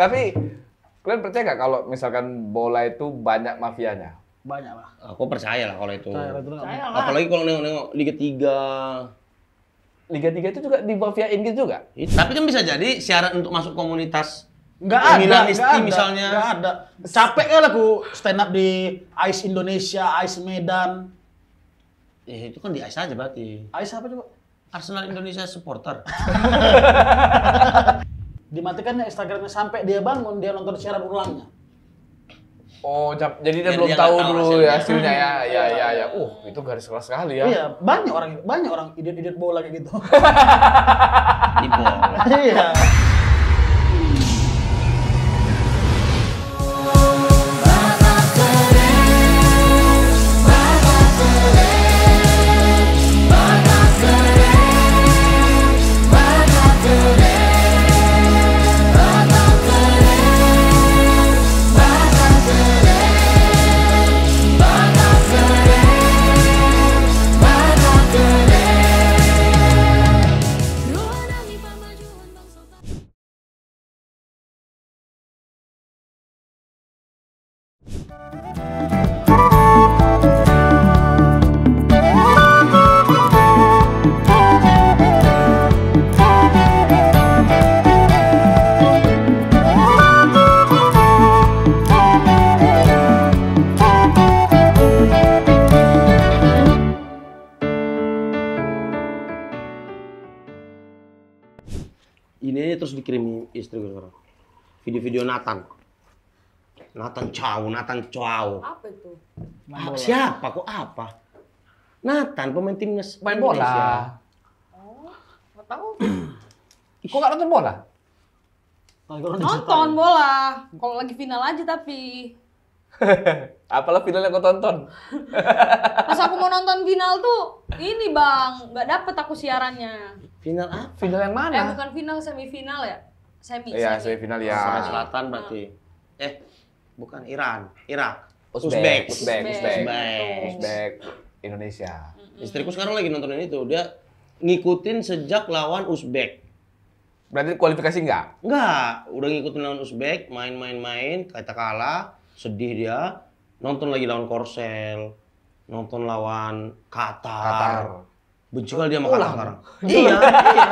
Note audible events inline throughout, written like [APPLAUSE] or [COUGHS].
Tapi kalian percaya nggak kalau misalkan bola itu banyak mafianya? Banyak lah. Aku percaya lah kalau itu. Percaya, lah. Apalagi kalau nengok-nengok Liga 3. Liga 3 itu juga di mafia Inggris gitu juga. Iya, tapi kan bisa jadi syarat untuk masuk komunitas Enggak ada, enggak ada, misalnya. Enggak ada. Capek kali aku stand up di Ice Indonesia, Ice Medan. Ya itu kan di Ice aja berarti. Ice apa coba? Arsenal Indonesia supporter. [LAUGHS] dimatikan Instagramnya sampai dia bangun dia nonton siaran ulangnya. Oh, jadi dia, dia belum dia tahu dulu hasilnya. ya hasilnya ya. [LAUGHS] ya ya Ya. Uh, itu garis keras sekali ya. Iya, banyak orang banyak orang idiot-idiot bola kayak gitu. Di bola. [LAUGHS] Iya. istri gue sekarang. Video-video Nathan. Nathan Chow, Nathan Chow. Apa itu? Ah, siapa kok apa? Nathan pemain timnas pemain bola. Indonesia. Oh, nggak tahu. [CLEARS THROAT] kok gak nonton bola? Tonton nah, nonton bola. Kalau lagi final aja tapi. [LAUGHS] Apalah final yang kau tonton? Pas [LAUGHS] aku mau nonton final tuh, ini bang, nggak dapet aku siarannya. Final apa? Final yang mana? Eh bukan final, semifinal ya? semi semi semifinal ya. Korea Selatan berarti. Hmm. Eh, bukan Iran, Irak. Uzbek, Uzbek, Uzbek, Uzbek, Indonesia. Hmm. Istriku sekarang lagi nontonin itu, dia ngikutin sejak lawan Uzbek. Berarti kualifikasi enggak? Enggak, udah ngikutin lawan Uzbek, main-main-main, kata kalah, sedih dia, nonton lagi lawan Korsel, nonton lawan Qatar. Qatar. Benci kali dia sama Qatar sekarang. [LAUGHS] iya. iya.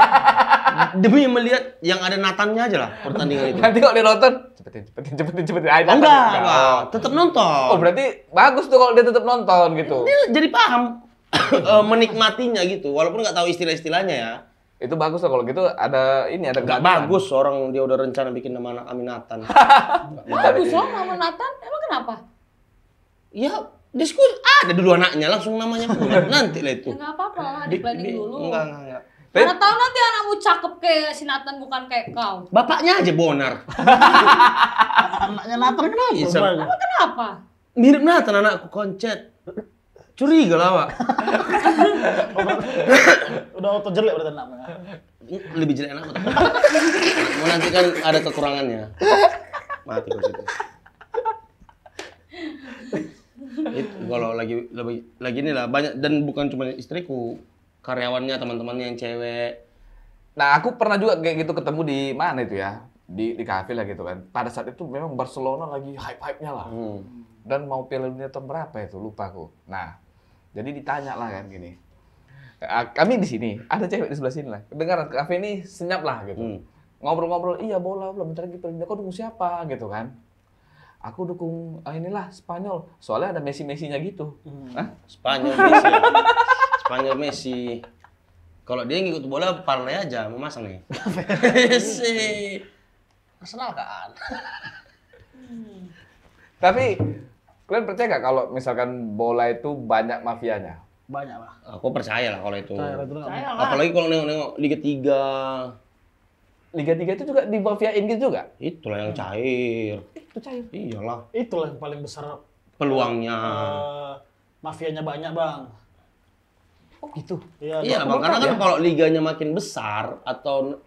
[LAUGHS] demi melihat yang ada Natannya aja lah pertandingan itu. Nanti kalau dia nonton, cepetin, cepetin, cepetin, cepetin. Ayo, enggak, enggak. Tetap nonton. Oh berarti bagus tuh kalau dia tetap nonton gitu. Dia jadi paham [COUGHS] eh, menikmatinya gitu, walaupun nggak tahu istilah-istilahnya ya. Itu bagus lah kalau gitu ada ini ada Gak bagus orang dia udah rencana bikin nama anak Aminatan. bagus loh nama Natan, emang kenapa? Ya diskus ada dulu anaknya langsung namanya [LAUGHS] nanti lah itu. Enggak apa-apa, di, dulu. Enggak, enggak, enggak. Eh. Mana tahu nanti anakmu cakep kayak si Nathan bukan kayak kau. Bapaknya aja bonar. [LAUGHS] Anaknya Nathan kenapa? Isel. Kenapa? kenapa? Mirip Nathan anakku koncet. Curiga lah, Pak. [LAUGHS] Udah auto jelek berarti anaknya. Lebih jelek anakku. Mau nanti kan ada kekurangannya. Mati kok situ. Itu kalau lagi lagi, lagi lah banyak dan bukan cuma istriku, karyawannya teman-temannya yang cewek nah aku pernah juga kayak gitu ketemu di mana itu ya di di kafe lah gitu kan pada saat itu memang Barcelona lagi hype hype nya lah hmm. dan mau Piala Dunia tahun berapa itu lupa aku nah jadi ditanya lah kan gini ah, kami di sini ada cewek di sebelah sini lah dengar kafe ini senyap lah gitu hmm. ngobrol-ngobrol iya bola bola bentar lagi Piala kau dukung siapa gitu kan aku dukung ah, inilah Spanyol soalnya ada Messi Messinya gitu hmm. Hah? Spanyol Messi [LAUGHS] panggil Messi kalau dia ngikut bola parley aja mau masang nih [LAUGHS] Messi Arsenal kan hmm. tapi kalian percaya nggak kalau misalkan bola itu banyak mafianya banyak lah aku percaya lah kalau itu percaya, apalagi kalau nengok-nengok Liga 3 Liga 3 itu juga di mafia Inggris juga? Itulah yang cair. Itu cair. Iyalah. Itulah yang paling besar peluangnya. Uh, mafianya banyak, Bang. Oh gitu. Iya, iya, iya bang. karena kan ya? kalau liganya makin besar atau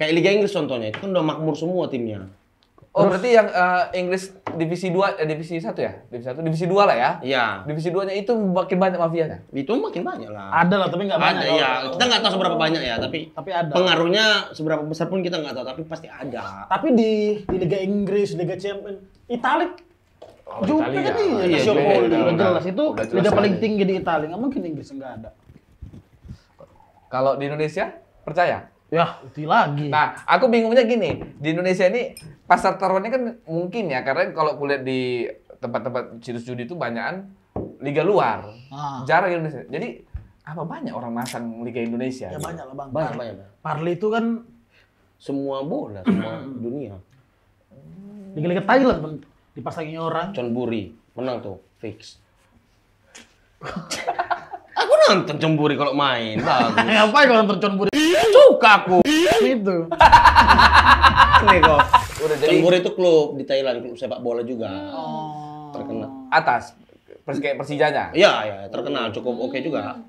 kayak Liga Inggris contohnya itu kan udah makmur semua timnya. Oh, Terus, berarti yang uh, Inggris divisi 2 eh, divisi 1 ya? Divisi 1, divisi 2 lah ya. Iya. Divisi 2-nya itu makin banyak mafianya. Itu makin banyak lah. Ada lah, tapi nggak banyak. Ada ya. Oh. Kita nggak tahu seberapa banyak ya, tapi tapi ada. Pengaruhnya seberapa besar pun kita nggak tahu, tapi pasti ada. Tapi di di Liga Inggris, Liga Champion, Italik Oh, Juga kan iya, iya, jelas itu liga paling tinggi di Italia, nggak mungkin Inggris nggak ada. Kalau di Indonesia, percaya? Ya, uti lagi. Nah, aku bingungnya gini, di Indonesia ini pasar taruhannya kan mungkin ya, karena kalau kulihat di tempat-tempat situs judi itu banyakan liga luar, ah. jarang Indonesia. Jadi apa banyak orang masang liga Indonesia? Ya gitu? banyak lah bang. Banyak, banyak. banyak. Parli itu kan semua bola, semua [CLEARS THROAT] dunia. Liga-liga Thailand dipasangin orang. Chonburi menang tuh, fix aku nonton cemburi kalau main. [LAUGHS] Bagus. Ngapain kalau nonton cemburi? Suka iya aku. itu. [LAUGHS] Nih kok. jadi. Cemburi itu klub di Thailand, klub sepak bola juga. Oh. Terkenal. Atas. Pers kayak Persijanya. Iya, ya, terkenal cukup oke okay juga.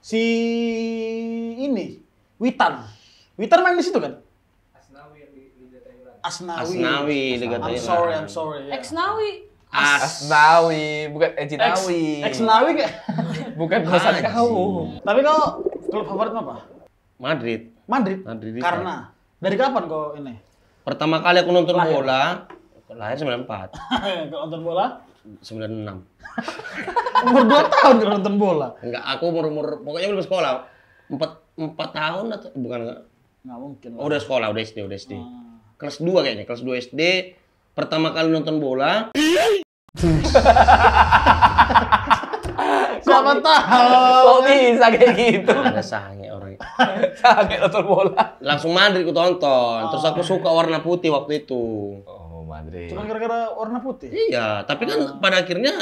Si ini Witan. Witan main di situ kan? Asnawi Asnawi, Asnawi. Asnawi I'm sorry, I'm sorry. Yeah. Ya. Asnawi Asnawi, bukan Ejinawi. Ex Nawi bukan bahasa kau. Tapi kau klub favorit apa? Madrid. Madrid. Madrid. Iya. Karena dari kapan kau ini? Pertama kali aku nonton lahir. bola, lahir 94. [LAUGHS] kau nonton bola? Sembilan 96. [LAUGHS] umur 2 tahun kau nonton bola? Enggak, aku umur-umur pokoknya belum sekolah. 4 empat tahun atau bukan enggak? Enggak mungkin. Oh, udah sekolah, udah SD, udah SD. Hmm. Ah. Kelas dua kayaknya, kelas dua SD pertama kali nonton bola [LAUGHS] Siapa tahu? Kok bisa kayak [LAUGHS] gitu? Ada sange orang. sange nonton bola. Langsung Madrid ku tonton. Terus aku oh. suka warna putih waktu itu. Oh, Madrid. Cuma gara-gara warna putih. Iya, tapi kan oh. pada akhirnya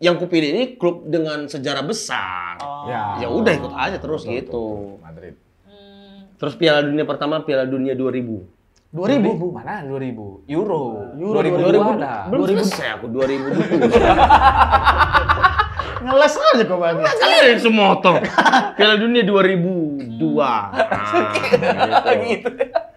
yang kupilih ini klub dengan sejarah besar. Oh. Ya. ya udah ikut aja terus gitu. Madrid. Hmm. Terus Piala Dunia pertama Piala Dunia 2000. Dua ribu? mana dua ribu? Euro. Euro dua ribu dua ribu ada. Dua ribu saya aku dua ribu [LAUGHS] Ngeles aja kok bang. Kalian semotor. Piala Dunia dua ribu dua. Gitu. Gitu.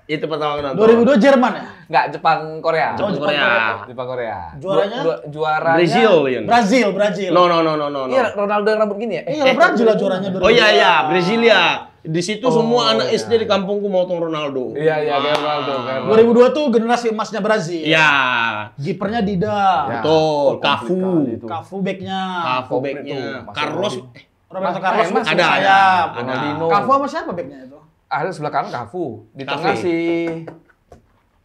Itu pertama kali nonton. 2002 Jerman ya? Enggak, oh, Jepang Korea. Jepang, Jepang Korea. Jepang Korea. Juaranya? Ju juaranya Brazil, Brazil, Brazil. No, no, no, no, no. Iya, Ronaldo yang rambut gini ya? Iya, eh, Brazil lah juaranya. Oh iya, iya, ya di situ oh, semua anak iya. SD di kampungku mau motong Ronaldo. Iya, iya, ah. Ronaldo. Kayak 2002 tuh generasi emasnya Brazil. Iya. Kipernya Dida. Ya. Betul, Kafu. Kafu backnya. Kafu backnya. Carlos eh, Roberto Carlos masih eh, ada, ada. Ronaldinho. Kafu sama siapa backnya itu? Ah, ada sebelah kanan Kafu. Di tengah si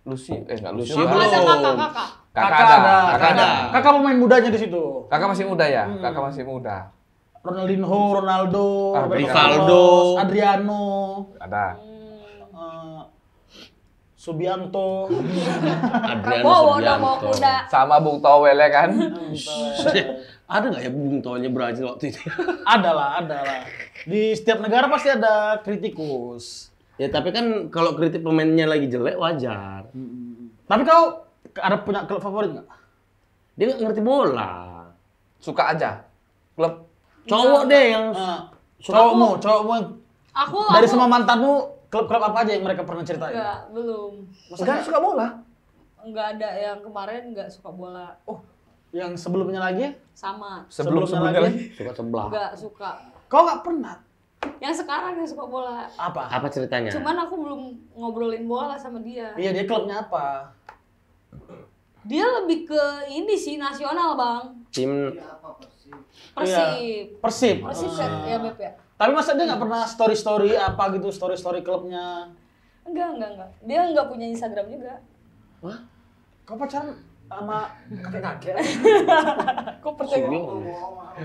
Lucy, eh nggak Lucy. Belum. Ada kakak-kakak. Kakak, kakak ada, kakak ada. Kakak pemain mudanya di situ. Kakak masih muda ya? Hmm. Kakak masih muda. Ronaldinho, Ronaldo, ah, Rivaldo, Adriano, ada. Uh, Subianto, Adriano Subianto, sama Bung Towel ya kan? [LAUGHS] ada nggak ya Bung Towelnya Brazil waktu itu? [LAUGHS] ada lah, ada lah. Di setiap negara pasti ada kritikus. Ya tapi kan kalau kritik pemainnya lagi jelek wajar. Hmm. Tapi kau ada punya klub favorit nggak? Dia nggak ngerti bola. Suka aja. Klub Cowok iya, deh iya. yang uh, cowokmu, cowokmu. Aku dari semua mantanmu klub-klub apa aja yang mereka pernah ceritain? Enggak, belum. Maksudnya suka bola? Enggak ada yang kemarin enggak suka bola. Oh, yang sebelumnya lagi? Sama. Sebelum sebelumnya, sebelumnya lagi? Suka sebelah. Enggak suka. Kau enggak pernah? Yang sekarang yang suka bola. Apa? Apa ceritanya? Cuman aku belum ngobrolin bola sama dia. Iya, dia klubnya apa? Dia lebih ke ini sih nasional, Bang. Tim iya, Iya. Persib. Ya, persib. Persib uh. Ah. ya Beb ya. Tapi masa dia nggak pernah story story apa gitu story story klubnya? Enggak enggak enggak. Dia nggak punya Instagram juga. Wah, kau pacaran sama kakek-kakek? [LAUGHS] Kau percaya? Oh,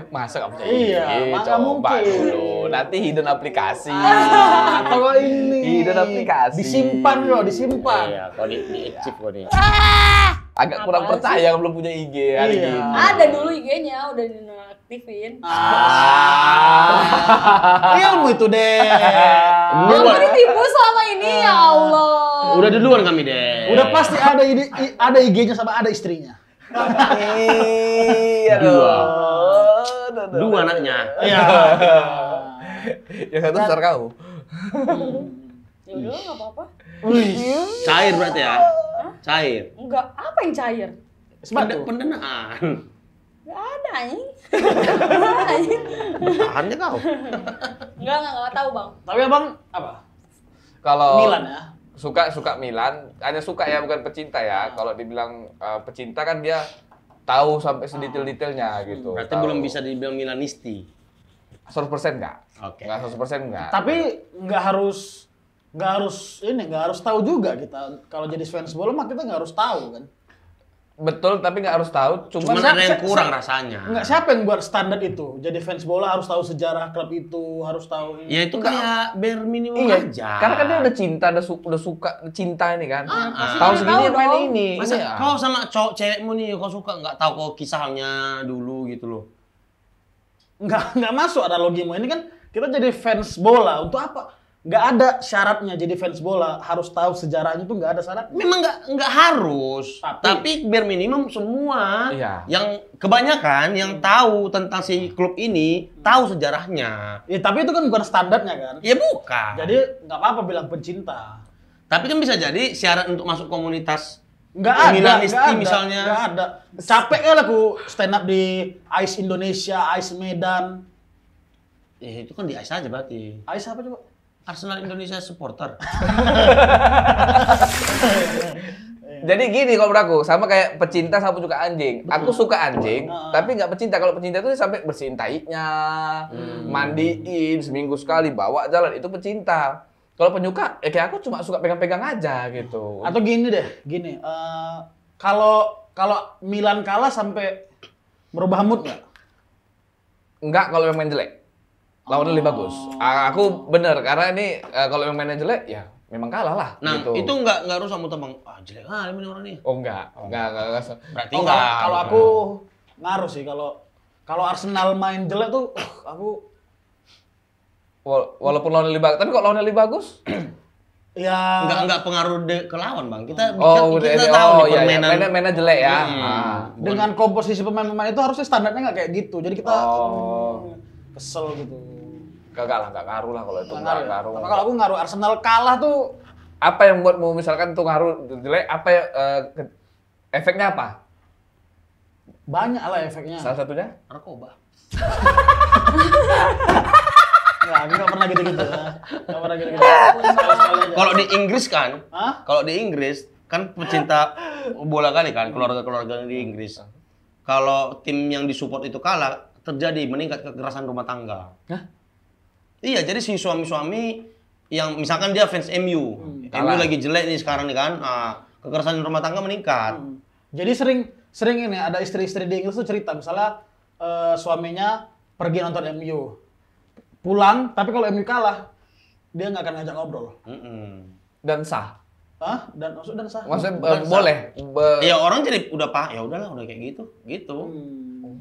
Masa kamu percaya? Iya, maka mungkin. Dulu. Nanti hidden aplikasi. Ah, kalau ini. Hidden aplikasi. Disimpan loh, iya, disimpan. Iya, Kau di, di chip kau nih. Ah! agak Apa kurang percaya sih? belum punya IG hari iya. ini. Ada dulu IG-nya udah di aktifin. Ah. [LAUGHS] Ilmu iya, itu deh. Aku ditipu selama ini ya ah. Allah. Udah duluan kami deh. Udah pasti ada ide, ada IG-nya sama ada istrinya. Iya dua. Dua anaknya. Iya. Yang satu besar kau. Hmm. Ya enggak apa-apa. Cair berarti ya? Cair. Enggak, apa yang cair? Pendanaan. Gak ada ini. Tahannya kau. Enggak, enggak, enggak tahu, Bang. Tapi Abang apa? Kalau Milan ya. Suka suka Milan, hanya suka ya bukan pecinta ya. Nah. Kalau dibilang uh, pecinta kan dia tahu sampai ah. sedetail-detailnya gitu. Berarti tahu. belum bisa dibilang Milanisti. 100% enggak? Oke. Okay. Enggak 100% enggak. Tapi enggak harus enggak harus ini enggak harus tahu juga kita. Kalau jadi fans bola mah kita enggak harus tahu kan. Betul, tapi nggak harus tahu. Cuma Cuman, ada yang kurang rasanya. Nggak siapa yang buat standar itu? Jadi fans bola harus tahu sejarah klub itu, harus tahu. Ya itu kayak bare minimum iya. aja. Karena kan dia udah cinta, udah, su udah suka cinta ini kan. Ah, ah. Tahu segini apa main ini. Masa ini iya. kau sama cowok cewekmu nih, kau suka nggak tahu kau kisahnya dulu gitu loh. Nggak nggak masuk analogimu ini kan kita jadi fans bola untuk apa? nggak ada syaratnya jadi fans bola harus tahu sejarahnya tuh nggak ada syarat memang nggak nggak harus tapi, tapi biar minimum semua iya. yang kebanyakan yang tahu tentang si klub ini tahu sejarahnya ya tapi itu kan bukan standarnya kan ya bukan jadi nggak apa-apa bilang pencinta tapi kan bisa jadi syarat untuk masuk komunitas Nggak ada, nggak ada, misalnya. Nggak ada. Capek lah aku stand up di Ice Indonesia, Ice Medan. eh itu kan di Ice aja berarti. Ice apa coba? Arsenal Indonesia supporter. [LAUGHS] Jadi gini kalau aku sama kayak pecinta sama juga anjing. Aku suka anjing, tapi nggak pecinta. Kalau pecinta itu sampai bersihin taiknya, hmm. mandiin seminggu sekali, bawa jalan itu pecinta. Kalau penyuka, ya kayak aku cuma suka pegang-pegang aja gitu. Atau gini deh, gini. Eh, kalau uh, kalau Milan kalah sampai merubah mood nggak? Nggak kalau yang main jelek lawannya lebih bagus. Oh. Aku bener karena ini uh, kalau yang mainnya jelek ya memang kalah lah. Nah gitu. itu nggak nggak harus sama tembang ah jelek kali ini orang ini. Oh enggak, oh, enggak enggak enggak. Berarti oh, enggak. Kalau aku ngaruh sih kalau kalau Arsenal main jelek tuh uh, aku walaupun lawannya lebih bagus, tapi kok lawannya lebih bagus [CLEARS THROAT] ya nggak nggak pengaruh de, ke lawan bang kita oh, kita, gitu. kita tahu oh, nih permainan iya, iya. Mainnya, jelek ya hmm. ah, dengan komposisi pemain-pemain itu harusnya standarnya nggak kayak gitu jadi kita oh kesel gitu gak lah gak ngaruh lah kalau itu gak ngaruh, ya. ngaruh. kalau aku ngaruh Arsenal kalah tuh apa yang buat mau misalkan tuh ngaruh jelek apa ya, uh, efeknya apa banyak lah efeknya salah satunya narkoba Enggak, gak pernah gitu-gitu. Gak pernah gitu-gitu. Kalau di Inggris kan, kalau di Inggris kan pecinta bola kali kan, keluarga-keluarga di Inggris. Kalau tim yang disupport itu kalah, terjadi meningkat kekerasan rumah tangga. Hah? Iya, jadi si suami-suami yang misalkan dia fans MU, hmm. MU lagi jelek nih sekarang nih kan, nah, kekerasan rumah tangga meningkat. Hmm. Jadi sering sering ini ada istri-istri di Inggris tuh cerita misalnya uh, suaminya pergi nonton MU, pulang tapi kalau MU kalah dia nggak akan ngajak ngobrol. Mm -mm. Dan sah. Hah? Dan maksud dan sah. Maksudnya dan eh, boleh. Sah. Ya orang jadi udah pak, ya udahlah udah kayak gitu, gitu. Hmm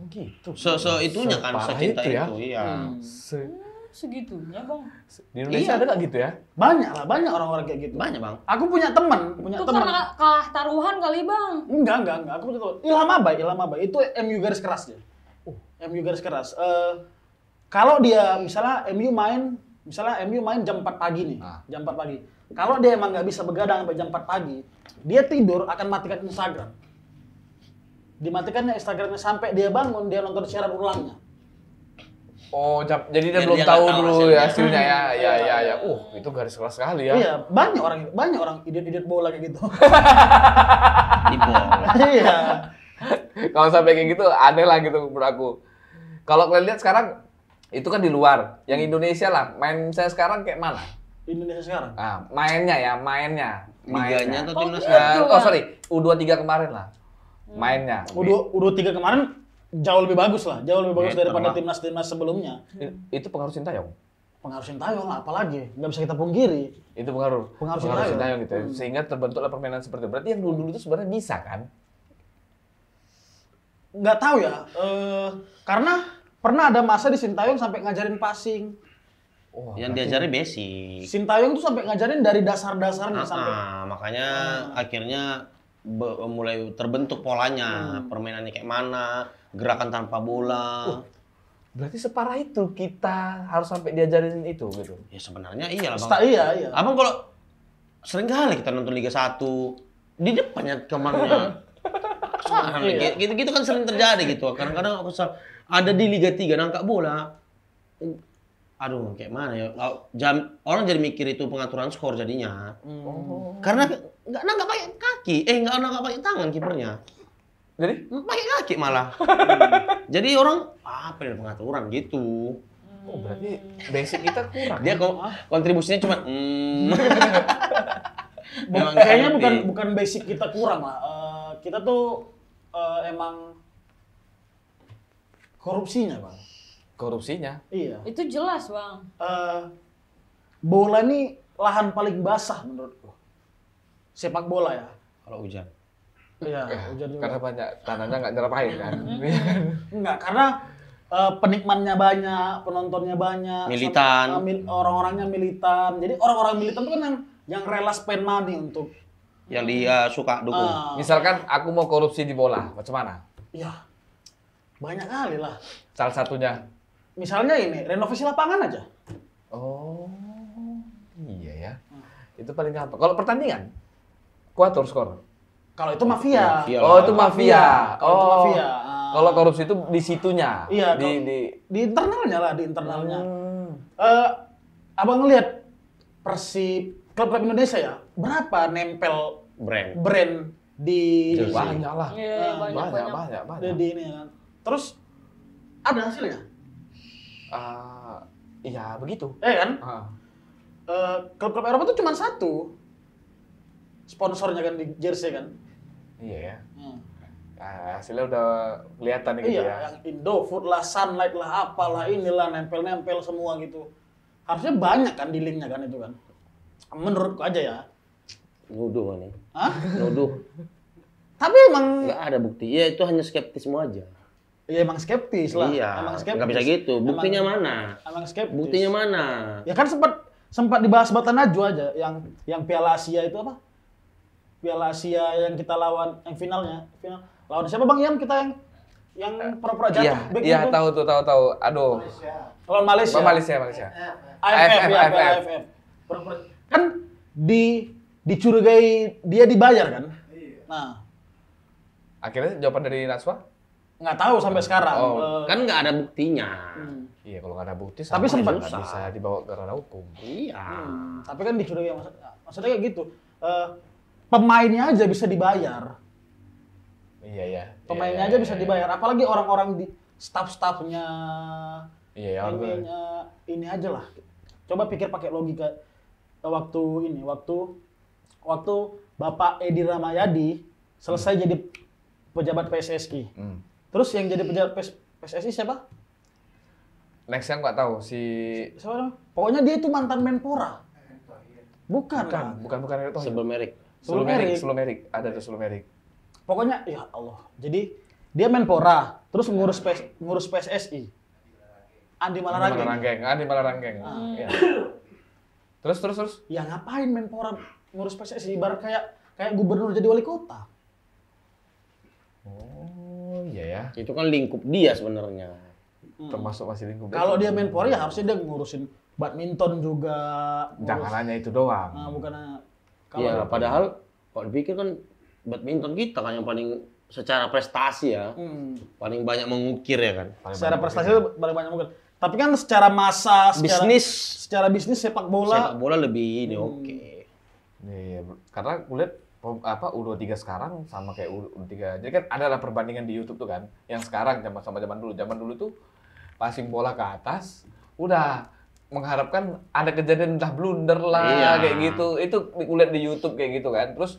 gitu. so so itunya kan secinta itu, ya. iya. Hmm. Se oh, segitunya bang di Indonesia iya. ada nggak gitu ya banyak lah banyak orang-orang kayak gitu banyak bang aku punya teman punya itu teman karena kalah taruhan kali bang enggak enggak enggak aku punya teman Ilham Abai Ilham Abai itu MU garis keras ya uh. Oh. MU garis keras uh, kalau dia misalnya MU main misalnya MU main jam 4 pagi nih ah. jam 4 pagi kalau dia emang nggak bisa begadang sampai jam 4 pagi dia tidur akan matikan Instagram dimatikannya Instagramnya sampai dia bangun dia nonton siaran ulangnya. Oh, jadi dia, dia belum dia tahu, dulu hasilnya. ya hasilnya ya. [LAUGHS] ya ya Ya. Uh, itu garis keras sekali ya. Iya, banyak orang banyak orang idiot-idiot bola kayak gitu. Di [LAUGHS] [LAUGHS] Iya. Kalau sampai kayak gitu aneh lah gitu menurut Kalau kalian lihat sekarang itu kan di luar. Yang Indonesia lah, main saya sekarang kayak mana? Indonesia sekarang? Ah, mainnya ya, mainnya. mainnya. Liganya atau timnas? Oh, oh, sorry, u dua tiga kemarin lah mainnya. udah udah tiga kemarin jauh lebih bagus lah, jauh lebih bagus daripada timnas-timnas sebelumnya. Itu pengaruh Sintayong. Pengaruh Sintayong apalagi nggak bisa kita pungkiri. Itu pengaruh. Pengaruh, pengaruh Sintayong. gitu. Ya. Hmm. Sehingga terbentuklah permainan seperti itu. Berarti yang dulu dulu itu sebenarnya bisa kan? Nggak tahu ya, e, karena pernah ada masa di Sintayong sampai ngajarin passing. Oh, yang diajari basic. Sintayong tuh sampai ngajarin dari dasar-dasarnya ah, sampai. Ah, makanya ah. akhirnya mulai terbentuk polanya, hmm. permainannya kayak mana, gerakan tanpa bola. Uh, berarti separah itu kita harus sampai diajarin itu gitu. Ya sebenarnya iya lah Bang. Iya, iya. Abang kalau sering kali kita nonton Liga 1 di depannya kemana? [LAUGHS] iya. Gitu-gitu kan sering terjadi gitu. Kadang-kadang aku ada di Liga 3 nangkap bola. Aduh, kayak mana ya? orang jadi mikir itu pengaturan skor jadinya. Hmm. Oh. Karena nggak nggak pakai kaki eh nggak nggak pakai tangan kipernya jadi pakai kaki malah [LAUGHS] hmm. jadi orang apa ah, pengaturan gitu oh berarti basic kita kurang dia ya? kok kontribusinya cuma hmm. hmm. [LAUGHS] Buk, kayaknya bukan bukan basic kita kurang lah uh, kita tuh uh, emang korupsinya bang korupsinya iya itu jelas bang uh, bola nih lahan paling basah menurutku sepak bola ya? Kalau hujan. Iya, ya, hujan juga. Karena banyak tanahnya nggak nyerap air kan. Enggak, [LAUGHS] karena uh, penikmatnya banyak, penontonnya banyak, militan, eh, mil orang-orangnya militan. Jadi orang-orang militan itu kan yang yang rela spend money untuk yang dia eh, suka dukung. Uh, Misalkan aku mau korupsi di bola, macam mana? Iya. Banyak kali lah. Salah satunya. Misalnya ini, renovasi lapangan aja. Oh. Iya ya. Uh. Itu paling gampang. Kalau pertandingan? Kuator skor. Kalau itu mafia. mafia oh, itu mafia. mafia. Oh, itu mafia. kalau korupsi itu di situnya. Iya, di di di internalnya lah, di internalnya. Hmm. Uh, abang lihat Persib klub-klub Indonesia ya, berapa nempel brand brand di Jersey. banyak lah. Iya, nah, banyak, banyak, banyak, Di, ini kan. Terus ada hasilnya? Uh, iya begitu. Iya kan? Ah. Eh kan? Uh. Uh, klub-klub Eropa itu cuma satu sponsornya kan di jersey kan. Iya ya. Hmm. Nah, hasilnya udah kelihatan gitu iya, ya. yang Indo Food lah, Sunlight lah, apalah inilah nempel-nempel semua gitu. Harusnya banyak kan di linknya kan itu kan. Menurutku aja ya. Nuduh kan Ah? Hah? Nuduh. Tapi emang... Nggak ada bukti. Ya itu hanya skeptis semua aja. Iya emang skeptis lah. Iya, emang skeptis. Gak bisa gitu. Buktinya emang, mana? Emang skeptis. Buktinya mana? Ya kan sempat sempat dibahas Batanaju aja yang yang Piala Asia itu apa? Piala Asia yang kita lawan yang finalnya final lawan siapa bang Iam kita yang yang pro pura jatuh iya, iya tahu tuh tahu tahu aduh Malaysia. lawan Malaysia Malaysia Malaysia AFF ya AFF kan di dicurigai dia dibayar kan iya. nah akhirnya jawaban dari Naswa nggak tahu sampai sekarang oh, eh. kan nggak ada buktinya hmm. iya kalau nggak ada bukti tapi sempat bisa dibawa ke ranah hukum iya hmm. tapi kan dicurigai maksud, maksudnya kayak gitu uh, pemainnya aja bisa dibayar. Iya ya. Pemainnya iya, aja iya, bisa iya. dibayar, apalagi orang-orang di staff-staffnya, iya, iya ininya, ini aja lah. Coba pikir pakai logika waktu ini, waktu waktu Bapak Edi Ramayadi selesai hmm. jadi pejabat PSSI. Hmm. Terus yang jadi pejabat PSSI siapa? Next yang nggak tahu si. Siapa? Pokoknya dia itu mantan Menpora. Bukan, bukan, kan? bukan, bukan Erick Thohir. Sebelum Erick. Sulumerik, Sulumerik, ada tuh Sulumerik. Pokoknya ya Allah. Jadi dia Menpora, terus ngurus PS, ngurus PSSI. Andi Malarangeng. Andi Malarangeng. Ah. Ya. terus terus terus. Ya ngapain Menpora ngurus PSSI bar kayak kayak gubernur jadi wali kota. Oh, iya ya. Itu kan lingkup dia sebenarnya. Hmm. Termasuk masih lingkup. Kalau dia Menpora ya harusnya dia ngurusin badminton juga. Ngurus, Jangan hanya itu doang. Nah, bukan Iya, padahal kalau dipikir kan badminton kita kan yang paling secara prestasi ya hmm. paling banyak mengukir ya kan paling secara prestasi itu paling banyak mengukir tapi kan secara masa bisnis secara bisnis sepak bola sepak bola lebih ini hmm. oke okay. iya karena kulit apa U23 sekarang sama kayak U23 jadi kan adalah perbandingan di YouTube tuh kan yang sekarang zaman sama zaman dulu zaman dulu tuh passing bola ke atas udah mengharapkan ada kejadian entah blunder lah iya. kayak gitu itu kulihat di YouTube kayak gitu kan terus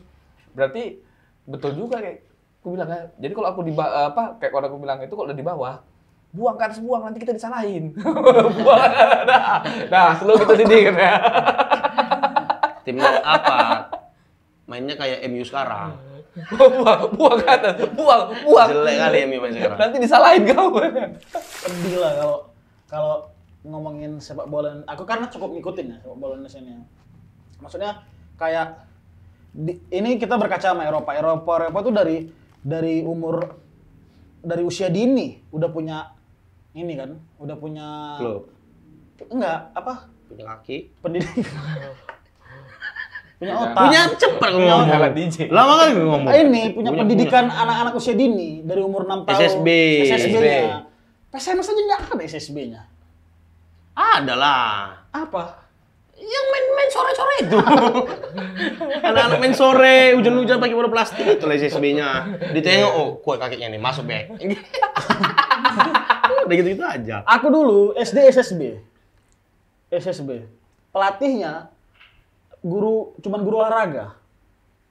berarti betul juga kayak aku bilang kan jadi kalau aku di apa kayak kalau aku bilang itu kalau udah di bawah buang kan sebuang nanti kita disalahin [LAUGHS] buang nah, nah selalu kita didikin ya timnya apa mainnya kayak MU sekarang buang, buang ke buang, buang. Jelek kali ya MU sekarang. Nanti disalahin kau pedih lah kalau kalau ngomongin sepak bola aku karena cukup ngikutin ya sepak bola Indonesia ini ya. maksudnya kayak di, ini kita berkaca sama Eropa Eropa Eropa tuh dari dari umur dari usia dini udah punya ini kan udah punya klub enggak apa punya kaki pendidikan punya otak punya cepet ngomong lama kali ngomong ini punya, punya pendidikan anak-anak usia dini dari umur 6 tahun SSB SSB-nya SSB. PSMS aja nggak ada SSB-nya ada lah. Apa? Yang main-main sore-sore itu. [LAUGHS] Anak-anak main sore, hujan-hujan pakai bola plastik itu lah SSB-nya. Ditengok, oh kue kakeknya nih, masuk be. [LAUGHS] Udah gitu-gitu aja. Aku dulu SD SSB. SSB. Pelatihnya guru cuman guru olahraga.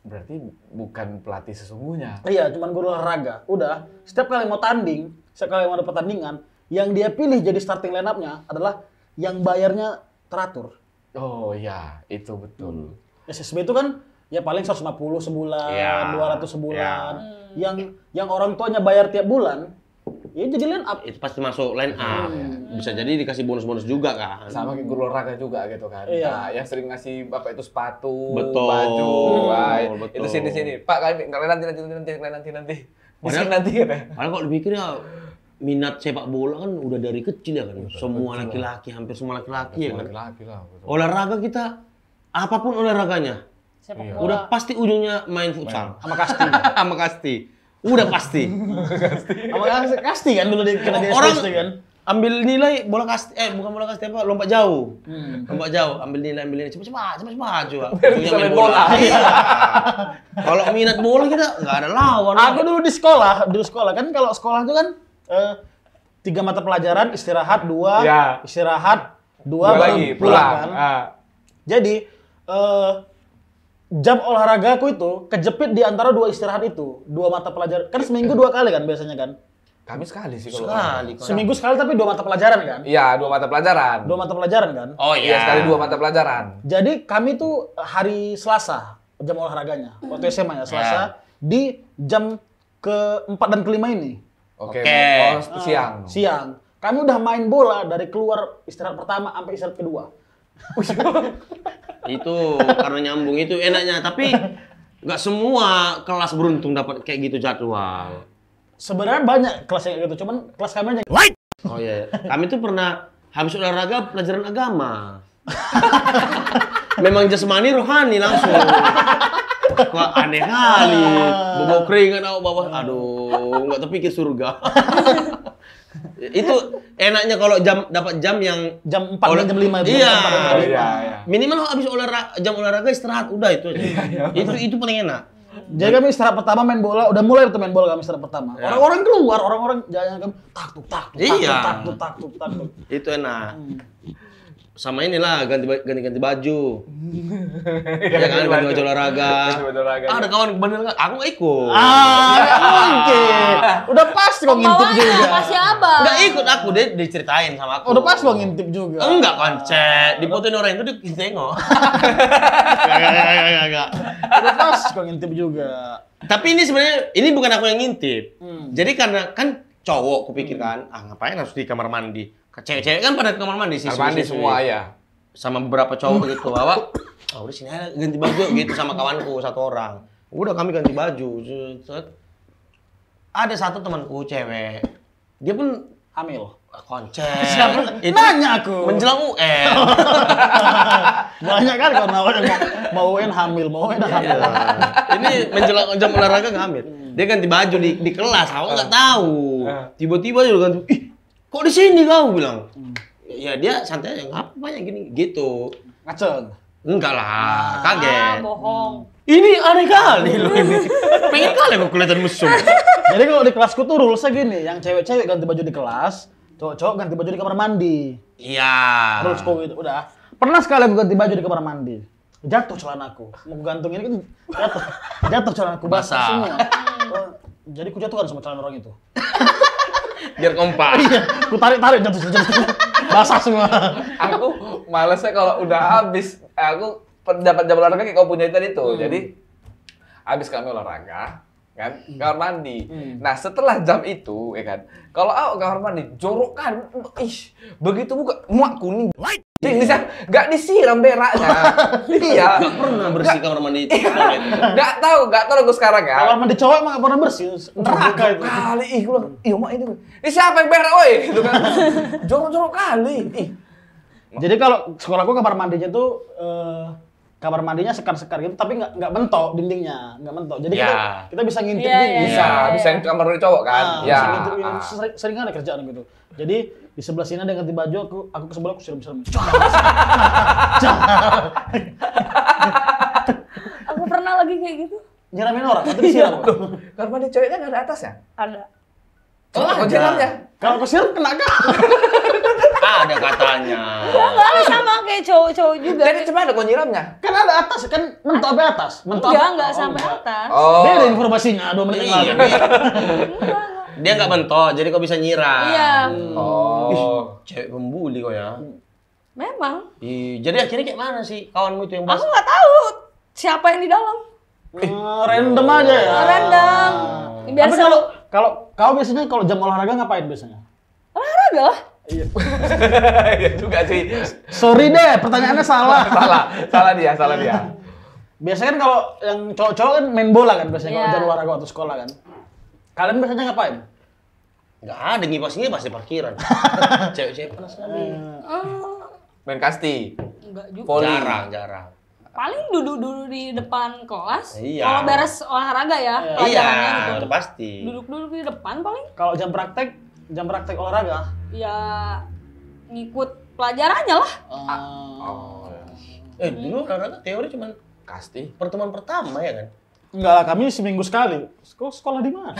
Berarti bukan pelatih sesungguhnya. Iya, cuman guru olahraga. Udah, setiap kali mau tanding, setiap kali mau ada pertandingan, yang dia pilih jadi starting line up-nya adalah yang bayarnya teratur. Oh iya, itu betul. SSB itu kan ya paling 150 sebulan, ya. 200 sebulan. Ya. Yang yang orang tuanya bayar tiap bulan, ya jadi line up. Itu pasti masuk line up. Hmm. Bisa jadi dikasih bonus-bonus juga kan. Sama kayak guru olahraga juga gitu kan. Iya. Nah, yang sering ngasih bapak itu sepatu, betul. baju, betul, hmm. betul. itu sini-sini. Pak kalian nanti nanti nanti nanti nanti nanti. Padahal nanti kan. Padahal kok dipikir ya minat sepak bola kan udah dari kecil ya kan. Udah semua laki-laki, hampir semua laki-laki ya kan. Laki-laki lah. Olahraga kita apapun olahraganya. Sepak iya. Udah pasti ujungnya main futsal. Sama kasti. [LAUGHS] Sama kasti. Udah pasti. Sama kasti. kasti kan dulu kena dia Orang kan. Ambil nilai bola kasti eh bukan bola kasti apa lompat jauh. Hmm. Lompat jauh, ambil nilai ambil nilai cepat cepat cepat cepat coba. Ujungnya bola. Iya. kalau minat bola kita nggak ada lawan. Aku dulu di sekolah, dulu sekolah kan kalau sekolah itu kan Eh, tiga mata pelajaran istirahat dua ya. istirahat dua, dua lagi, pulang, pulang kan? ah. jadi eh, jam olahragaku itu kejepit di antara dua istirahat itu dua mata pelajaran kan seminggu dua kali kan biasanya kan kami sekali sih kalau sekali. Kan. Seminggu sekali tapi dua mata pelajaran kan? Iya, dua mata pelajaran. Dua mata pelajaran kan? Oh iya. Ya, sekali dua mata pelajaran. Jadi kami tuh hari Selasa jam olahraganya waktu SMA ya, ya Selasa ya. di jam keempat dan kelima ini Oke. Okay. Okay. Uh, siang. Ah, siang. Kami udah main bola dari keluar istirahat pertama sampai istirahat kedua. [LAUGHS] itu karena nyambung itu enaknya, tapi nggak semua kelas beruntung dapat kayak gitu jadwal. Sebenarnya banyak kelas yang gitu, cuman kelas kami aja. Oh iya, iya, kami tuh pernah habis olahraga pelajaran agama. [LAUGHS] Memang jasmani rohani langsung. [LAUGHS] Wah aneh kali. [LAUGHS] bawa keringan awak bawah. Aduh, nggak terpikir surga. [LAUGHS] itu enaknya kalau jam dapat jam yang jam 4 olah, jam 5 jam iya, iya, iya. minimal habis olahraga jam olahraga istirahat udah itu aja. Iya, iya. itu itu paling enak jadi kami istirahat pertama main bola, udah mulai itu main bola kami istirahat pertama. Iya. Orang-orang keluar, orang-orang jalan kami tak Iya, tak takut tak tuk Itu enak. Hmm sama inilah ganti ganti ganti baju [LAUGHS] ya kan ganti baju olahraga ah, ada kawan bener nggak aku ikut ah oke udah pas kok ngintip juga pasti apa udah ikut aku deh diceritain sama aku udah pas lo ngintip juga enggak kan cek dipotoin orang itu dia tengok enggak enggak enggak enggak udah pas kok ngintip juga tapi ini sebenarnya ini bukan aku yang ngintip hmm. jadi karena kan cowok kupikirkan ah ngapain harus di kamar mandi Cewek-cewek kan pada kamar mandi sih. Kamar mandi semua ya. Sama beberapa cowok gitu bawa. Oh, udah sini aja ganti baju gitu sama kawanku satu orang. Udah kami ganti baju. Ada satu temanku cewek. Dia pun hamil konser. [LAUGHS] Siapa? Itu Nanya aku. Menjelang UN. [LAUGHS] Banyak kan kalau yang mau UN hamil, mau UN iya. hamil. Ini menjelang jam olahraga ngambil Dia ganti baju di, di kelas, aku nggak ah. tahu. Ah. Tiba-tiba dia ganti, ih kok di sini kau bilang hmm. ya dia santai aja ngapa apa ya gini gitu ngaceng enggak lah ah, kaget bohong ini aneh kali loh ini [LAUGHS] pengen kali kok kelihatan musuh jadi kalau di kelasku tuh rulesnya gini yang cewek-cewek ganti baju di kelas cowok-cowok ganti baju di kamar mandi iya rulesku itu udah pernah sekali aku ganti baju di kamar mandi jatuh celanaku mau gantung ini kan jatuh jatuh celanaku basah jadi ku jatuh kan sama celana orang itu [LAUGHS] biar kompak. Iya, ku tarik-tarik jatuh jatuh. Basah semua. Aku malesnya kalau udah habis eh, aku dapat jam olahraga kayak kau punya itu tadi Hmm. Jadi habis kami olahraga kan hmm. kamar mandi. Hmm. Nah setelah jam itu ya kan, kalau aku kamar mandi jorokan, ih begitu buka muak kuning. Light. Jadi bisa nggak disiram beraknya. [LAUGHS] iya. Gak pernah bersih kamar mandi Nggak iya. iya. Gak tahu, nggak tahu gue sekarang ya. Kamar mandi cowok emang nggak pernah bersih. Neraka itu. Kali ih gue iya mak ini. Ini siapa yang berak woi? Gitu kan. [LAUGHS] Jorok-jorok kali. Ih. Jadi kalau sekolah gue kamar mandinya tuh eh, kamar mandinya sekar-sekar gitu tapi nggak nggak mentok dindingnya nggak mentok jadi yeah. kita ya. kita bisa ngintip yeah, dinding yeah, bisa yeah, iya, iya. kan? ya. bisa ngintip kamar mandi cowok kan nah, yeah. bisa ngintip, sering, sering ada kerjaan gitu jadi di sebelah sini ada ganti baju aku aku ke sebelah aku siram-siram aku pernah lagi kayak gitu nyeramin orang itu siapa kamar mandi ceweknya nggak ada atasnya ada Oh, ya kalau kesir kena gak? ada katanya. Enggak ada sama kayak cowok-cowok juga. Kan cuma ada kunyiramnya. Kan ada atas, kan mentok sampai atas. Mentok. Enggak, enggak oh, sampai atas. Dia oh. ada informasinya, dua menit lagi. Iya, Dia enggak mentok, jadi kok bisa nyiram. Iya. Hmm. Oh, cewek pembuli kok ya. Memang. Ih, jadi akhirnya kayak mana sih kawanmu itu yang bahas? Aku nggak tahu siapa yang di dalam. Eh, random aja ya. Random. Ah. Biasa. Tapi kalau kalau kau biasanya kalau jam olahraga ngapain biasanya? Olahraga lah. Iya. [LAUGHS] iya juga sih. Sorry deh, pertanyaannya salah. [LAUGHS] salah, salah dia, salah dia. Biasanya kan kalau yang cowok-cowok kan main bola kan biasanya yeah. kalau iya. jam olahraga waktu sekolah kan. Kalian biasanya ngapain? Gak ada ngipasnya pasti parkiran. [LAUGHS] Cewek-cewek panas kali. Eh. Main kasti. Enggak juga. Poli. Jarang, jarang paling duduk-duduk di depan kelas. Iya. Kalau beres olahraga ya, iya. pelajarannya iya, gitu. Itu pasti. Duduk-duduk di depan paling. Kalau jam praktek, jam praktek olahraga? Ya ngikut pelajarannya lah. Ah. oh. Eh, dulu olahraga teori cuman pasti pertemuan pertama ya kan? Enggak lah, kami seminggu sekali. Sekolah, sekolah di mana?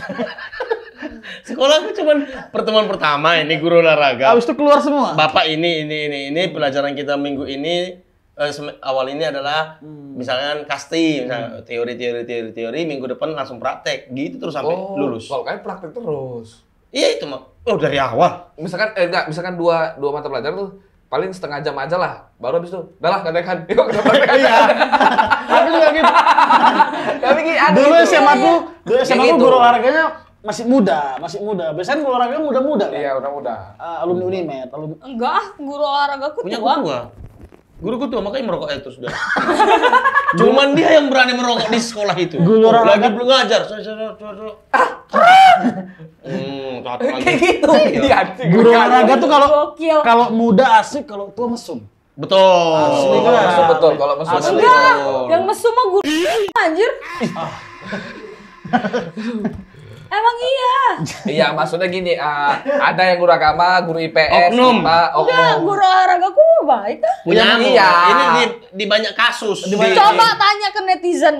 [LAUGHS] sekolah itu cuman pertemuan pertama ini guru olahraga. Habis itu keluar semua. Bapak ini ini ini ini pelajaran kita minggu ini eh, awal ini adalah hmm. misalkan kasti, misalnya teori-teori hmm. teori-teori minggu depan langsung praktek, gitu terus sampai oh, lulus. Kalau kayak praktek terus. Iya itu mah. Oh dari awal. Misalkan eh enggak, misalkan dua dua mata pelajaran tuh paling setengah jam aja lah baru habis dah lah katakan [LAUGHS] yuk [LAUGHS] kita praktek iya tapi juga gitu tapi gitu iya, dulu SMA aku dulu SMA aku guru olahraganya masih muda masih muda biasanya guru olahraga muda-muda kan iya udah muda ah, alumni Unimed alumni enggak guru olahraga aku punya gua Guruku tuh makanya merokok itu sudah. [LAUGHS] Cuman dia yang berani merokok di sekolah itu. Guru oh, lagi belum ngajar. Ah. hmm, [LAUGHS] Kayak gitu. Iya. Iya, guru gitu. olahraga tuh kalau kalau muda asik, kalau tua mesum. Betul. Asli kan. Mesum betul kalau mesum. Asli. Yang mesum mah guru anjir. [LAUGHS] Emang iya. [LAUGHS] iya, maksudnya gini, uh, ada yang guru agama, guru IPS, oknum. IPA, oknum. Enggak, guru olahraga ku baik kan? Punya ya, iya. Ini di, di banyak kasus. Di, banyak Coba tanya ke netizen.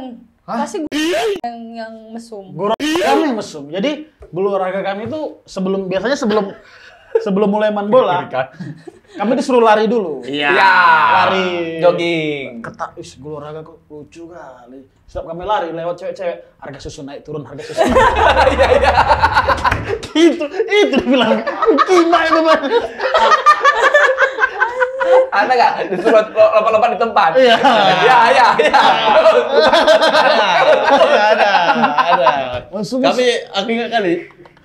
Hah? Pasti guru yang yang mesum. Guru kami mesum. Jadi guru olahraga kami itu sebelum biasanya sebelum sebelum mulai main bola, kami disuruh lari dulu. Iya. Ya, lari. Jogging. Ketak, ih gue olahraga kok lucu kali. Setiap kami lari lewat cewek-cewek, harga susu naik turun, harga susu naik. Iya, iya. itu, itu bilang. Kima itu banget. Anda nggak disuruh lompat-lompat di tempat? Iya. Iya, iya, iya. Ada, ada, Kami, akhirnya kali,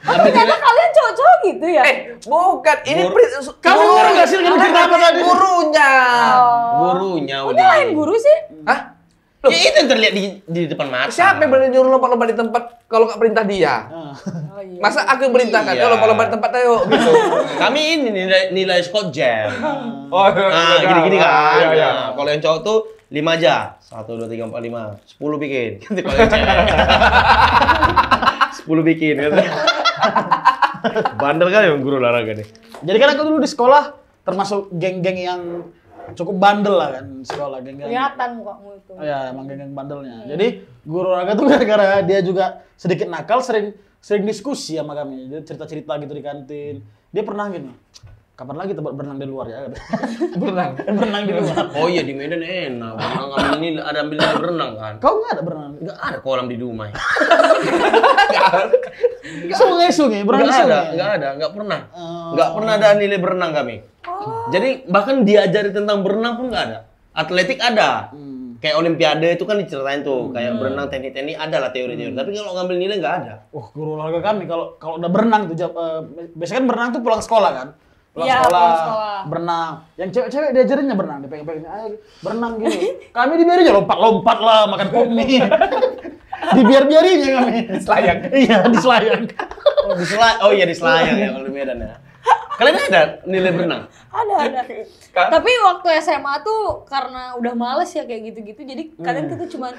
Oh ternyata kalian cocok gitu ya? Eh bukan, ini Bur kamu guru nggak sih dengan cerita apa tadi? Gurunya, oh. gurunya udah. lain guru sih? Hah? Ya itu yang terlihat di, di depan mata. Siapa yang berani nyuruh lompat-lompat di tempat kalau nggak perintah dia? Ah. Oh, iya. Masa aku yang perintahkan? Kalau iya. lompat-lompat di tempat ayo gitu. [LAUGHS] Kami ini nilai, nilai Scott Jam. Oh, iya, nah, gini-gini kan. Ah, iya, iya. Nah, kalau yang cowok tuh lima aja. Satu, dua, tiga, empat, lima. Sepuluh bikin. [LAUGHS] [LAUGHS] Sepuluh bikin. Gitu. [LAUGHS] Bandel kan yang guru olahraga nih. Jadi kan aku dulu di sekolah termasuk geng-geng yang cukup bandel lah kan sekolah geng-geng. Kelihatan mukamu itu. Oh, ya, emang geng-geng bandelnya. Hmm. Jadi guru olahraga tuh gara-gara dia juga sedikit nakal sering sering diskusi sama kami. Dia cerita-cerita gitu di kantin. Dia pernah gitu kapan lagi tempat berenang di luar ya? [LAUGHS] berenang, berenang di luar. Oh iya di Medan enak, berenang ambil ini ada ambil berenang kan? Kau nggak ada berenang? Nggak ada kolam di Dumai. [LAUGHS] sungai sungai berenang nggak ada, nggak ada, nggak pernah, oh. nggak pernah ada nilai berenang kami. Oh. Jadi bahkan diajari tentang berenang pun nggak ada. Atletik ada. Hmm. kayak olimpiade itu kan diceritain tuh hmm. kayak berenang teknik-teknik ada lah teori-teori hmm. tapi kalau ngambil nilai nggak ada wah guru olahraga kami kalau kalau udah berenang tuh uh, biasanya kan berenang tuh pulang sekolah kan pulang, ya, sekolah, pulang iya, sekolah, berenang. Yang cewek-cewek diajarinnya berenang, dipegang-pegang, eh, berenang gitu. Kami dibiarin aja lompat-lompat lah, makan kopi. [LAUGHS] Dibiar-biarin ya kami. Selayang. Iya, selayang. Oh, diselayang. Oh iya, di Selayang ya kalau di Medan ya. Kalian ada nilai berenang? Ada, ada. Kan? Tapi waktu SMA tuh karena udah males ya kayak gitu-gitu, jadi hmm. kalian tuh cuma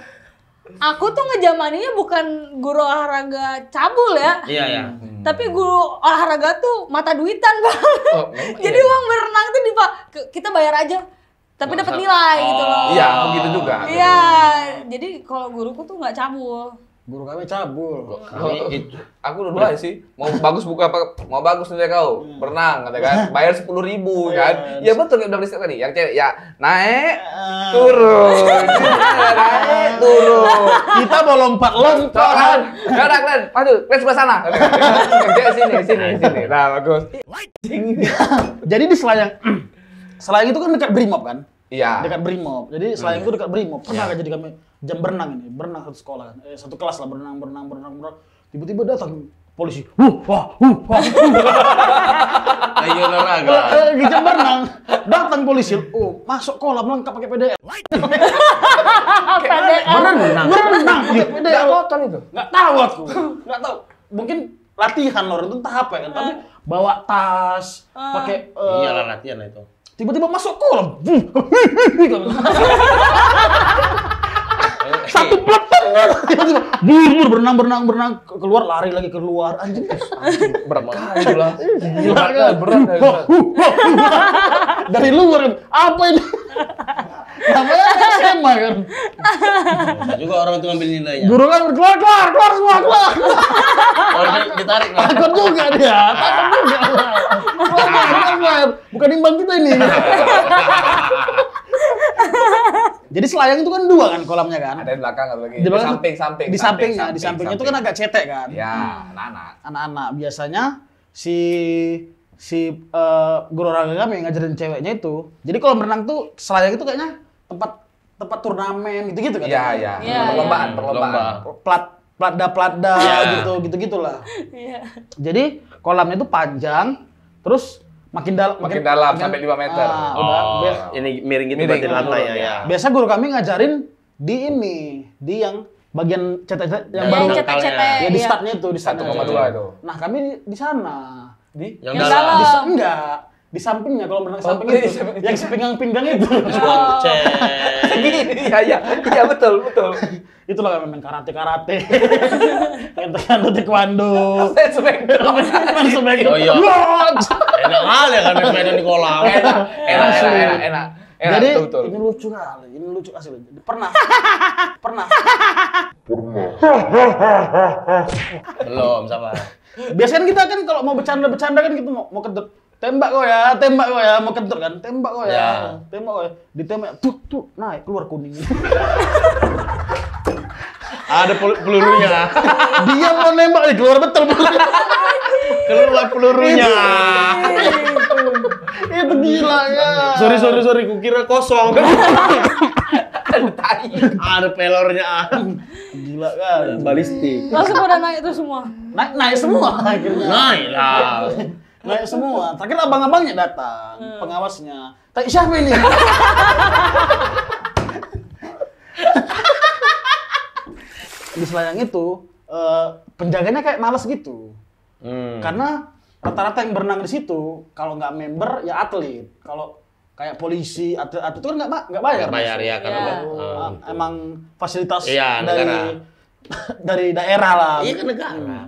aku tuh ngejamaninya bukan guru olahraga cabul ya. Iya ya. Tapi guru olahraga tuh mata duitan bang. Oh, [LAUGHS] Jadi uang berenang tuh dipak kita bayar aja tapi dapat nilai oh, gitu loh. Oh. Iya, begitu juga. Iya, jadi kalau guruku tuh nggak cabul. Guru kami cabul. Kami [LAUGHS] aku udah mulai sih. Mau bagus buka apa? Mau bagus nih kau. Hmm. Berenang, kata kan. [LAUGHS] Bayar sepuluh ribu oh, iya, kan. ya betul udah riset tadi. Yang cewek ya naik ah. turun, [LAUGHS] naik turun. Kita mau lompat lompat kan, ada ya, kalian, maju kalian sebelah sana. Yang sini, sini, sini. Nah bagus. Jadi di selayang, [CLEARS THROAT] selain itu kan dekat brimob kan? Iya. Dekat Brimob. Jadi selain hmm. itu dekat Brimob. Pernah yeah. jadi kami jam berenang ini, berenang satu sekolah, eh, satu kelas lah berenang, berenang, berenang, berenang. Tiba-tiba datang polisi. Huh, wah, huh, wah. Ayo [LAUGHS] olahraga. Di [LAUGHS] jam berenang. Datang polisi. Oh, masuk kolam lengkap pakai PDL. [LAUGHS] PDL. Berenang. Berenang. PDL kotor itu. Enggak tahu aku. Enggak tahu. Mungkin latihan lor itu entah apa ya kan. Tapi ah. bawa tas, ah. pakai. Eh, Iyalah latihan itu tiba-tiba masuk kolam hmm. [LAUGHS] [LAUGHS] satu eh. peleton tiba berenang berenang berenang keluar lari lagi keluar anjing berat berat berat dari luar kan? apa ini namanya SMA kan, kan? juga orang itu ngambil nilainya guru kan keluar keluar keluar semua keluar orangnya oh, ditarik takut juga dia takut ah. juga bukan imbang kita ini [LAUGHS] Jadi selayang itu kan dua kan kolamnya kan? Ada di belakang atau lagi. Di, belakang, samping, samping. Di sampingnya, samping, di sampingnya samping. itu kan agak cetek kan? Ya, anak-anak. Hmm. Anak-anak biasanya si si uh, guru olahraga yang ngajarin ceweknya itu. Jadi kalau berenang tuh selayang itu kayaknya tempat tempat turnamen gitu-gitu kan? Iya, iya. Ya, perlombaan, perlombaan. Plat platda-platda yeah. gitu, gitu-gitulah. Iya. Jadi kolamnya itu panjang, terus makin dalam makin, makin dalam sampai 5 meter. Uh, oh. Udah, ini miring gitu miring, berarti lantai ya, ya. ya. Biasa guru kami ngajarin di ini, di yang bagian cetek yang baru cetek-cetek ya di iya. startnya itu di satu koma dua itu. Nah, kami di sana. Di yang, yang dalam. Di, enggak di sampingnya kalau berenang oh, samping itu, yang sepinggang pinggang itu gini ya ya iya betul betul itulah kami main karate karate [LAUGHS] yang tekan [LAUGHS] taekwondo main sebentar main oh, iya banyak hal ya kan main di kolam. Enak, enak, enak, enak. enak. Enak, Jadi betul, betul. ini lucu kali, ini lucu asli. Pernah, [LAUGHS] pernah, pernah. Belum sama. Biasanya kan kita kan kalau mau bercanda-bercanda kan kita mau, mau kedep tembak kau ya, tembak kau ya, mau kentut kan, tembak kau ya, ya. tembak kau ya, ditembak, tuh tuh, naik keluar kuning. Ada pelurunya. Dia mau nembak, keluar betul pelurunya. [LAUGHS] keluar pelurunya itu gila ya sorry sorry sorry kira kosong ada [LAUGHS] ada pelornya gila kan balistik langsung pada naik itu semua naik naik semua naik lah naik semua terakhir abang-abangnya datang hmm. pengawasnya tapi siapa ini di selayang itu uh, penjaganya kayak males gitu Hmm. Karena rata-rata yang berenang di situ kalau nggak member ya atlet. Kalau kayak polisi atlet, atlet itu kan nggak nggak bayar. Nggak bayar ya karena ya. Oh, emang fasilitas ya, dari [LAUGHS] dari daerah lah. Iya kan negara. Hmm.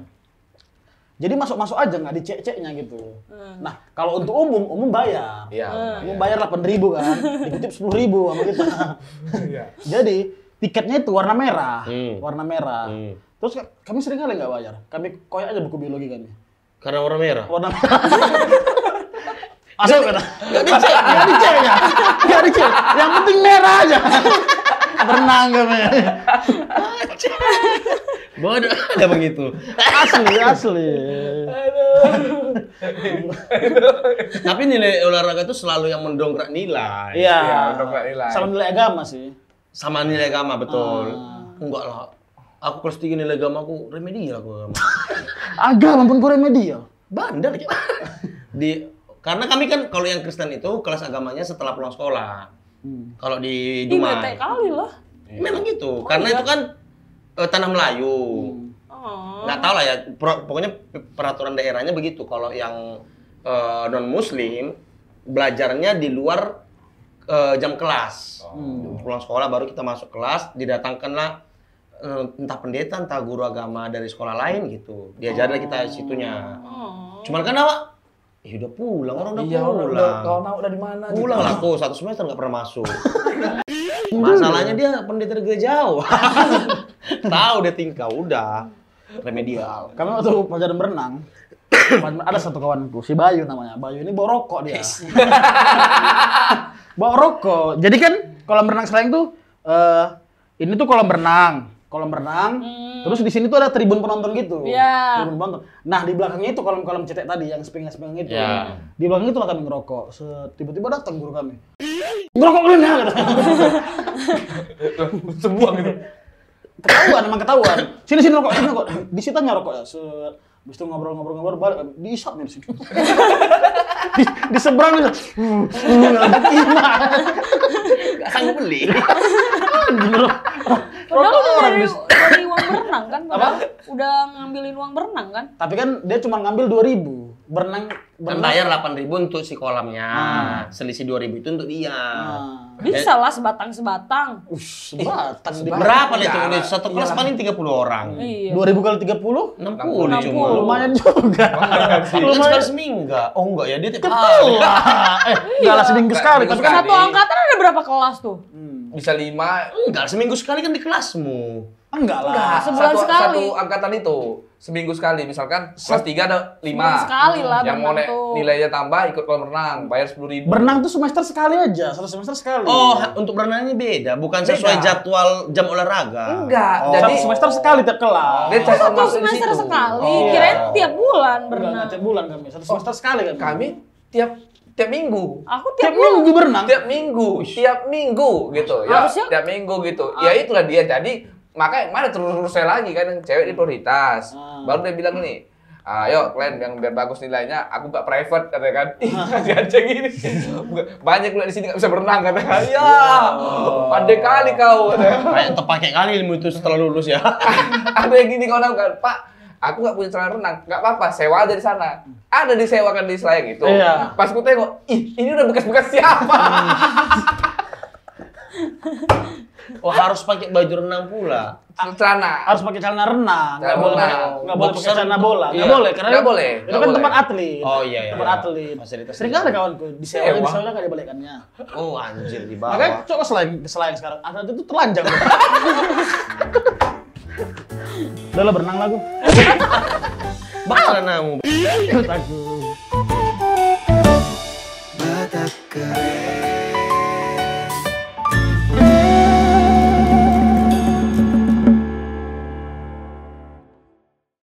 Jadi masuk-masuk aja nggak dicek-ceknya gitu. Hmm. Nah kalau untuk umum umum bayar. Ya, hmm. Umum bayar delapan ribu kan, [LAUGHS] dikutip sepuluh ribu sama kita. Iya. [LAUGHS] Jadi tiketnya itu warna merah, hmm. warna merah. Hmm Terus kan, kami sering kali nggak bayar. Kami koyak aja buku biologi kami. Karena warna merah. Warna merah. [LAUGHS] Asal kan? Gak dicek, gak dicek ya. Gak dicek. Yang penting merah aja. Berenang kami. Bodoh ada begitu. Asli, asli. Tapi nilai olahraga itu selalu yang mendongkrak nilai. Iya, ya, mendongkrak nilai. Sama nilai agama sih. Sama nilai agama betul. Ah. Enggak lah aku kelas tiga nilai agama aku remedial aku agama. [LAUGHS] agama pun gue remedial. bandar kita. di karena kami kan kalau yang Kristen itu kelas agamanya setelah pulang sekolah. Hmm. Kalau di Dumai. kali lah. Iya. Memang gitu. Oh, karena iya. itu kan uh, tanah Melayu. Hmm. Oh. Nggak tahu lah ya. Pro, pokoknya peraturan daerahnya begitu. Kalau yang uh, eh, non Muslim belajarnya di luar uh, jam kelas. Oh. Pulang sekolah baru kita masuk kelas, didatangkanlah Eh, entah pendeta entah guru agama dari sekolah lain gitu diajarin oh. kita situnya oh. cuman kan awak Ya udah pulang, orang udah iya, pulang. kalau tahu udah di mana? Gitu. Pulang lah tuh satu semester nggak pernah masuk. [LAUGHS] Masalahnya dia pendeta gereja jauh. [LAUGHS] tahu dia tingkah udah remedial. Kami waktu pelajaran berenang [COUGHS] ada satu kawanku si Bayu namanya. Bayu ini bawa rokok dia. [LAUGHS] bawa rokok. Jadi kan kolam berenang selain tuh uh, ini tuh kolam berenang kolam renang. Hmm. Terus di sini tuh ada tribun penonton gitu. Yeah. Tribun penonton. Nah, di belakangnya itu kolam-kolam cetek tadi yang sepinggang-sepinggang itu. Yeah. Di belakang itu lah kami ngerokok. Tiba-tiba datang guru kami. Ngerokok kalian ya? Sebuang gitu. Ketahuan, emang ketahuan. Sini sini rokok, sini rokok. Di Disitanya rokok ya. Habis itu ngobrol-ngobrol-ngobrol balik diisap nih di [LAUGHS] di, di seberang itu. Gila. Gak sanggup beli. Bener. [LAUGHS] Padahal udah dari, dari uang berenang kan? udah ngambilin uang berenang kan? Tapi kan dia cuma ngambil 2000 berenang, kan berenang. bayar delapan ribu untuk si kolamnya Hmm. selisih dua ribu itu untuk dia Hmm. bisa lah sebatang sebatang uh, sebatang eh, berapa nih tuh satu kelas iya paling tiga puluh orang iya. dua ribu kali tiga puluh enam puluh lumayan juga oh, [LAUGHS] lumayan kan sekali seminggu oh enggak ya dia tiap hari [LAUGHS] eh enggak lah iya. seminggu sekali tapi kan satu angkatan ada berapa kelas tuh hmm. bisa lima enggak seminggu sekali kan di kelasmu Enggak lah. Enggak, sebulan satu, sekali. Satu angkatan itu seminggu sekali misalkan kelas tiga ada lima. sekali lah Yang mau nilainya tambah ikut kolam renang, bayar sepuluh ribu. Berenang tuh semester sekali aja, satu semester sekali. Oh, untuk berenangnya beda, bukan beda. sesuai jadwal jam olahraga. Enggak, oh. jadi satu semester sekali tiap kelas. oh. satu semester sekali, oh. kirain tiap bulan berenang. Enggak, tiap bulan kami, satu oh, semester oh. sekali kami. Kami tiap tiap minggu. Aku tiap, tiap minggu, minggu berenang. Tiap minggu, tiap minggu gitu ya. Harusnya, tiap minggu gitu. Ya ah. itulah dia. Jadi Makanya mana terus saya lagi kan cewek di hmm. prioritas. Hmm. Baru dia bilang nih, ah, ayo kalian yang biar bagus nilainya aku gak private katanya kan ih aja gini banyak lu di sini nggak bisa berenang kata kan ya oh. pandai kali kau [LAUGHS] kayak terpakai kali ilmu itu setelah lulus ya [LAUGHS] ada yang gini kau kan pak aku nggak punya celana renang gak apa-apa sewa aja di sana ada disewakan di selain itu iya. pas aku tengok ih ini udah bekas-bekas siapa [LAUGHS] [LAUGHS] Oh harus pakai baju renang pula. Celana. Harus pakai celana renang. Enggak boleh enggak boleh pakai celana bola. Enggak iya. boleh karena enggak boleh. Itu kan tempat atlet. Oh iya iya. Tempat iya. atlet. Fasilitas. Sering kan ada kawanku Di sewa enggak dibolehkannya. Oh anjir di bawah. Makanya coba selain selain sekarang ada itu telanjang. [LAUGHS] Udah lo berenang lah lagu. [LAUGHS] Bakal renamu. Takut. Batak keren.